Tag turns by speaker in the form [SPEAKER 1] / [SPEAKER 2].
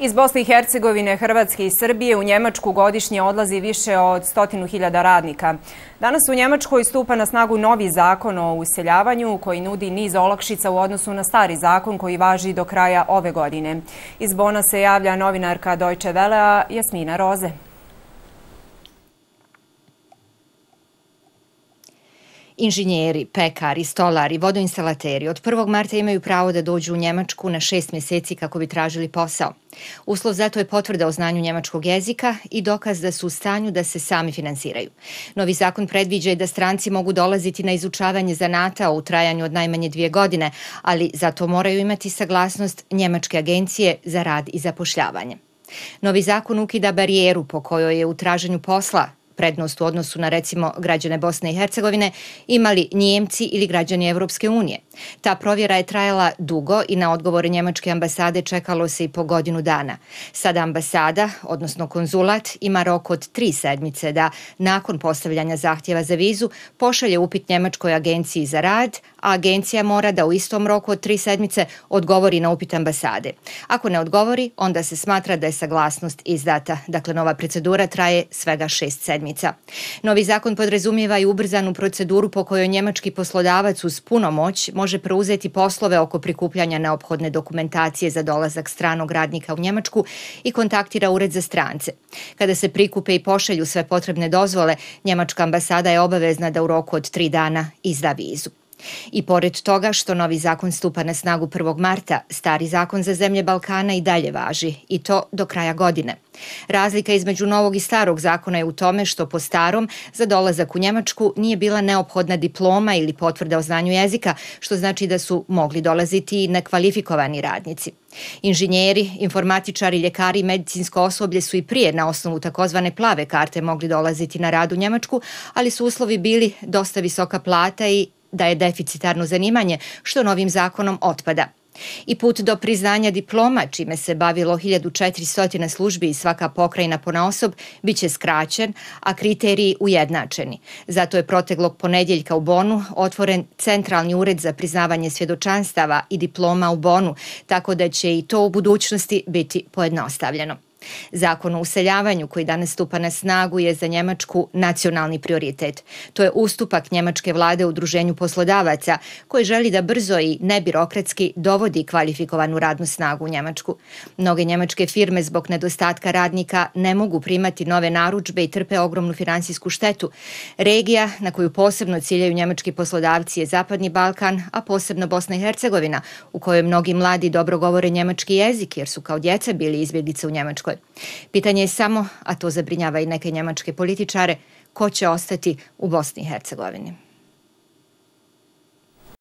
[SPEAKER 1] Iz Bosne i Hercegovine, Hrvatske i Srbije u Njemačku godišnje odlazi više od 100.000 radnika. Danas u Njemačkoj stupa na snagu novi zakon o useljavanju koji nudi niz olakšica u odnosu na stari zakon koji važi do kraja ove godine. Iz Bona se javlja novinarka Deutsche Welle, Jasmina Roze.
[SPEAKER 2] Inženjeri, pekari, stolari, vodoinstalateri od 1. marta imaju pravo da dođu u Njemačku na šest mjeseci kako bi tražili posao. Uslov za to je potvrda o znanju njemačkog jezika i dokaz da su u stanju da se sami finansiraju. Novi zakon predviđa da stranci mogu dolaziti na izučavanje zanata u trajanju od najmanje dvije godine, ali za to moraju imati saglasnost Njemačke agencije za rad i zapošljavanje. Novi zakon ukida barijeru po kojoj je u traženju posla prednost u odnosu na recimo građane Bosne i Hercegovine imali Njemci ili građani Evropske unije. Ta provjera je trajala dugo i na odgovore Njemačke ambasade čekalo se i po godinu dana. Sada ambasada, odnosno konzulat, ima rok od tri sedmice da, nakon postavljanja zahtjeva za vizu, pošalje upit Njemačkoj agenciji za rad, a agencija mora da u istom roku od tri sedmice odgovori na upit ambasade. Ako ne odgovori, onda se smatra da je saglasnost izdata. Dakle, nova procedura traje svega šest sedmica. Novi zakon podrazumijeva i ubrzanu proceduru po kojoj njemački poslodavac uz puno moć može preuzeti poslove oko prikupljanja neophodne dokumentacije za dolazak stranog radnika u Njemačku i kontaktira ured za strance. Kada se prikupe i pošalju sve potrebne dozvole, Njemačka ambasada je obavezna da u roku od tri dana izda vizu. I pored toga što novi zakon stupa na snagu 1. marta, stari zakon za zemlje Balkana i dalje važi, i to do kraja godine. Razlika između novog i starog zakona je u tome što po starom za dolazak u Njemačku nije bila neophodna diploma ili potvrda o znanju jezika, što znači da su mogli dolaziti i nekvalifikovani radnici. Inženjeri, informatičari, ljekari i medicinsko osoblje su i prije na osnovu takozvane plave karte mogli dolaziti na rad u Njemačku, ali su uslovi bili dosta visoka plata i da je deficitarno zanimanje, što novim zakonom otpada. I put do priznanja diploma, čime se bavilo 1400 službi i svaka pokrajina po naosob, bit će skraćen, a kriteriji ujednačeni. Zato je proteglog ponedjeljka u Bonu otvoren centralni ured za priznavanje svjedočanstava i diploma u Bonu, tako da će i to u budućnosti biti pojednostavljeno. Zakon o useljavanju koji danas stupa na snagu je za Njemačku nacionalni prioritet. To je ustupak Njemačke vlade u druženju poslodavaca koji želi da brzo i nebirokratski dovodi kvalifikovanu radnu snagu u Njemačku. Mnoge njemačke firme zbog nedostatka radnika ne mogu primati nove naručbe i trpe ogromnu financijsku štetu. Regija na koju posebno ciljaju njemački poslodavci je Zapadni Balkan, a posebno Bosna i Hercegovina, u kojoj mnogi mladi dobro govore njemački jezik jer su kao djeca bili izbjeglice u Njemačkoj. Njemačkoj. Pitanje je samo, a to zabrinjava i neke njemačke političare, ko će ostati u Bosni i Hercegovini.